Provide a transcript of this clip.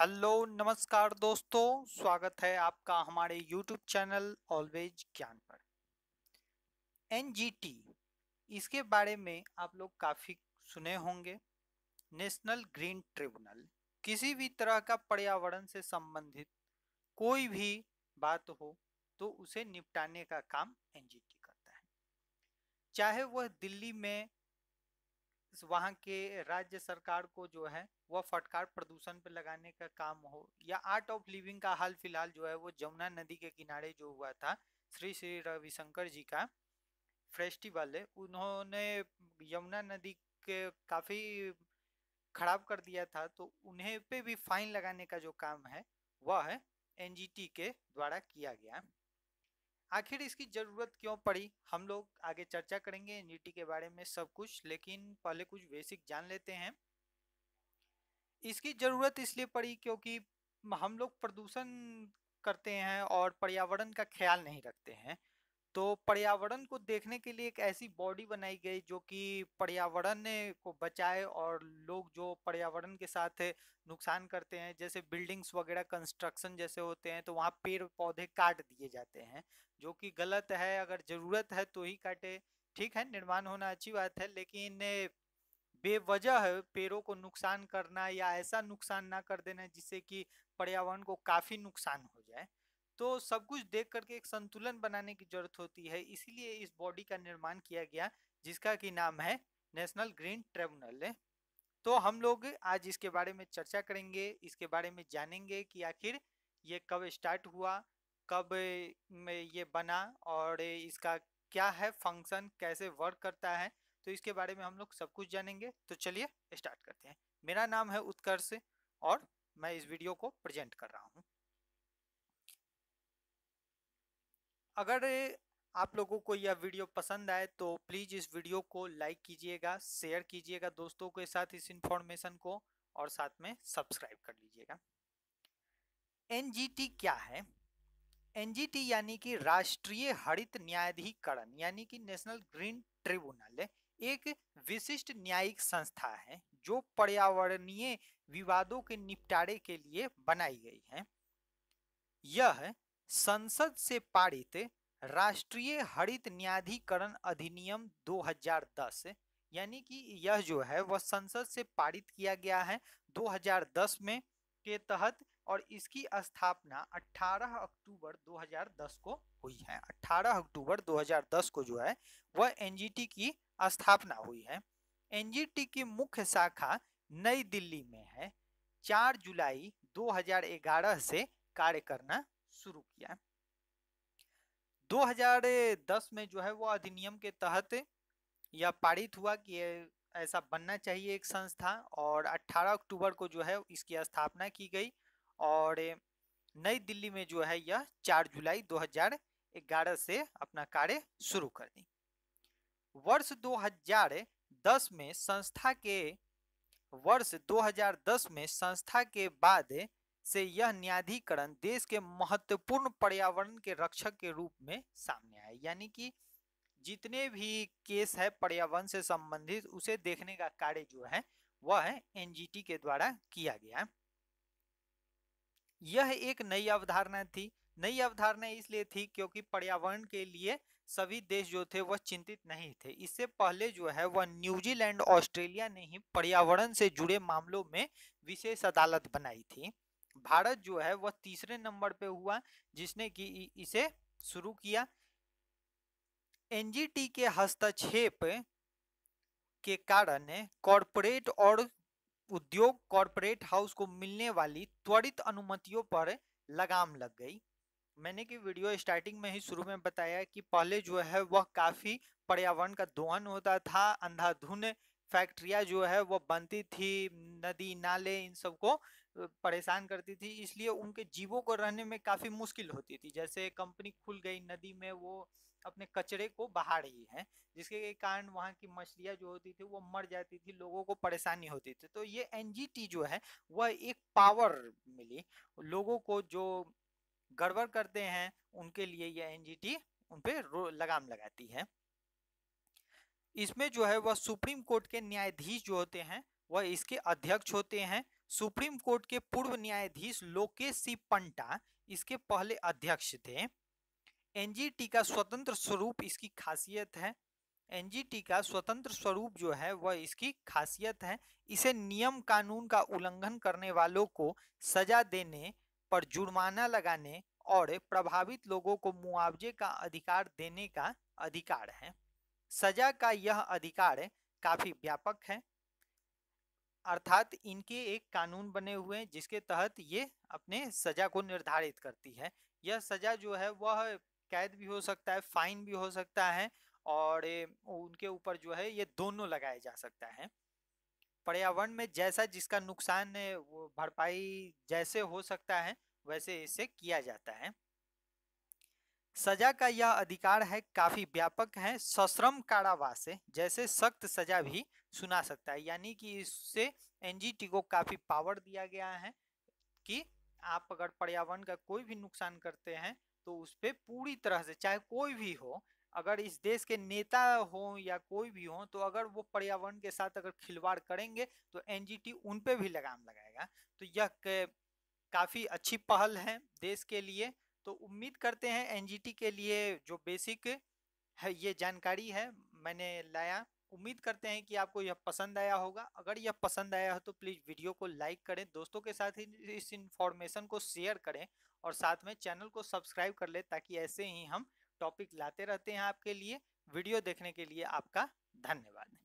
hello नमस्कार दोस्तों स्वागत है आपका हमारे यूट्यूब चैनल ऑलवेज ज्ञान पर एन इसके बारे में आप लोग काफ़ी सुने होंगे नेशनल ग्रीन ट्रिब्यूनल किसी भी तरह का पर्यावरण से संबंधित कोई भी बात हो तो उसे निपटाने का काम एन करता है चाहे वह दिल्ली में वहाँ के राज्य सरकार को जो है वह फटकार प्रदूषण पर लगाने का काम हो या आर्ट ऑफ लिविंग का हाल फिलहाल जो है वो जमुना नदी के किनारे जो हुआ था श्री श्री रविशंकर जी का फेस्टिवल है उन्होंने यमुना नदी के काफी खराब कर दिया था तो उन्हें पे भी फाइन लगाने का जो काम है वह एनजीटी के द्वारा किया गया आखिर इसकी ज़रूरत क्यों पड़ी हम लोग आगे चर्चा करेंगे एनईटी के बारे में सब कुछ लेकिन पहले कुछ बेसिक जान लेते हैं इसकी ज़रूरत इसलिए पड़ी क्योंकि हम लोग प्रदूषण करते हैं और पर्यावरण का ख्याल नहीं रखते हैं तो पर्यावरण को देखने के लिए एक ऐसी बॉडी बनाई गई जो कि पर्यावरण को बचाए और लोग जो पर्यावरण के साथ नुकसान करते हैं जैसे बिल्डिंग्स वगैरह कंस्ट्रक्शन जैसे होते हैं तो वहाँ पेड़ पौधे काट दिए जाते हैं जो कि गलत है अगर ज़रूरत है तो ही काटे ठीक है निर्माण होना अच्छी बात है लेकिन बेवजह पेड़ों को नुकसान करना या ऐसा नुकसान ना कर देना जिससे कि पर्यावरण को काफ़ी नुकसान हो जाए तो सब कुछ देख करके एक संतुलन बनाने की जरूरत होती है इसीलिए इस बॉडी का निर्माण किया गया जिसका की नाम है नेशनल ग्रीन ट्रिब्यूनल तो हम लोग आज इसके बारे में चर्चा करेंगे इसके बारे में जानेंगे कि आखिर ये कब स्टार्ट हुआ कब ये बना और इसका क्या है फंक्शन कैसे वर्क करता है तो इसके बारे में हम लोग सब कुछ जानेंगे तो चलिए स्टार्ट करते हैं मेरा नाम है उत्कर्ष और मैं इस वीडियो को प्रेजेंट कर रहा हूँ अगर आप लोगों को यह वीडियो पसंद आए तो प्लीज़ इस वीडियो को लाइक कीजिएगा शेयर कीजिएगा दोस्तों के साथ इस इन्फॉर्मेशन को और साथ में सब्सक्राइब कर लीजिएगा एन क्या है एन यानी कि राष्ट्रीय हरित न्यायाधिकरण यानी कि नेशनल ग्रीन ट्रिब्यूनल एक विशिष्ट न्यायिक संस्था है जो पर्यावरणीय विवादों के निपटारे के लिए बनाई गई है यह संसद से पारित राष्ट्रीय हरित न्यायाधिकरण अधिनियम 2010 यानी कि यह जो है वह संसद से पारित किया गया है 2010 में के तहत और इसकी स्थापना 18 अक्टूबर 2010 को हुई है 18 अक्टूबर 2010 को जो है वह एनजीटी की स्थापना हुई है एनजीटी की मुख्य शाखा नई दिल्ली में है 4 जुलाई 2011 से कार्य करना शुरू किया है 2010 में जो है वो अधिनियम के तहत यह पारित हुआ कि ऐसा बनना चाहिए एक संस्था और 18 अक्टूबर को जो है इसकी स्थापना की गई और नई दिल्ली में जो है यह 4 जुलाई 2011 से अपना कार्य शुरू कर दी वर्ष 2010 में संस्था के वर्ष 2010 में संस्था के बाद से यह न्यायाधिकरण देश के महत्वपूर्ण पर्यावरण के रक्षक के रूप में सामने आए यानी कि जितने भी केस है पर्यावरण से संबंधित उसे देखने का कार्य जो है वह है एनजीटी के द्वारा किया गया यह एक नई अवधारणा थी नई अवधारणा इसलिए थी क्योंकि पर्यावरण के लिए सभी देश जो थे वह चिंतित नहीं थे इससे पहले जो है वह न्यूजीलैंड ऑस्ट्रेलिया ने ही पर्यावरण से जुड़े मामलों में विशेष अदालत बनाई थी भारत जो है वह तीसरे नंबर पे हुआ जिसने कि इसे शुरू किया एनजीटी के हस्तक्षेप के कारण कॉरपोरेट और उद्योग कॉरपोरेट हाउस को मिलने वाली त्वरित अनुमतियों पर लगाम लग गई मैंने कि वीडियो स्टार्टिंग में ही शुरू में बताया कि पहले जो है वह काफी पर्यावरण का दोहन होता था अंधाधुन फैक्ट्रियाँ जो है वो बनती थी नदी नाले इन सबको परेशान करती थी इसलिए उनके जीवों को रहने में काफी मुश्किल होती थी जैसे कंपनी खुल गई नदी में वो अपने कचरे को बहा रही है जिसके कारण वहाँ की मछलियाँ जो होती थी वो मर जाती थी लोगों को परेशानी होती थी तो ये एन जो है वह एक पावर मिली लोगों को जो गड़बड़ करते हैं उनके लिए यह जी उन पर लगाम लगाती है इसमें जो है वह सुप्रीम कोर्ट के न्यायाधीश जो होते हैं वह इसके अध्यक्ष होते हैं सुप्रीम कोर्ट के पूर्व न्यायाधीश लोकेश सिंह पंटा इसके पहले अध्यक्ष थे एनजीटी का स्वतंत्र स्वरूप इसकी खासियत है एनजीटी का स्वतंत्र स्वरूप जो है वह इसकी खासियत है इसे नियम कानून का उल्लंघन करने वालों को सजा देने पर जुर्माना लगाने और प्रभावित लोगों को मुआवजे का अधिकार देने का अधिकार है सजा का यह अधिकार काफी व्यापक है अर्थात इनके एक कानून बने हुए हैं जिसके तहत ये अपने सजा को निर्धारित करती है यह सजा जो है वह कैद भी हो सकता है फाइन भी हो सकता है और उनके ऊपर जो है ये दोनों लगाया जा सकता है पर्यावरण में जैसा जिसका नुकसान भरपाई जैसे हो सकता है वैसे इसे किया जाता है सजा का यह अधिकार है काफी व्यापक है सश्रम कारावास जैसे सख्त सजा भी सुना सकता है यानी कि इससे एनजीटी को काफी पावर दिया गया है कि आप अगर पर्यावरण का कोई भी नुकसान करते हैं तो उस पर पूरी तरह से चाहे कोई भी हो अगर इस देश के नेता हो या कोई भी हो तो अगर वो पर्यावरण के साथ अगर खिलवाड़ करेंगे तो एनजीटी उन पे भी लगाम लगाएगा तो यह काफ़ी अच्छी पहल है देश के लिए तो उम्मीद करते हैं एनजीटी के लिए जो बेसिक है ये जानकारी है मैंने लाया उम्मीद करते हैं कि आपको यह पसंद आया होगा अगर यह पसंद आया हो तो प्लीज़ वीडियो को लाइक करें दोस्तों के साथ ही इस इन्फॉर्मेशन को शेयर करें और साथ में चैनल को सब्सक्राइब कर लें ताकि ऐसे ही हम टॉपिक लाते रहते हैं आपके लिए वीडियो देखने के लिए आपका धन्यवाद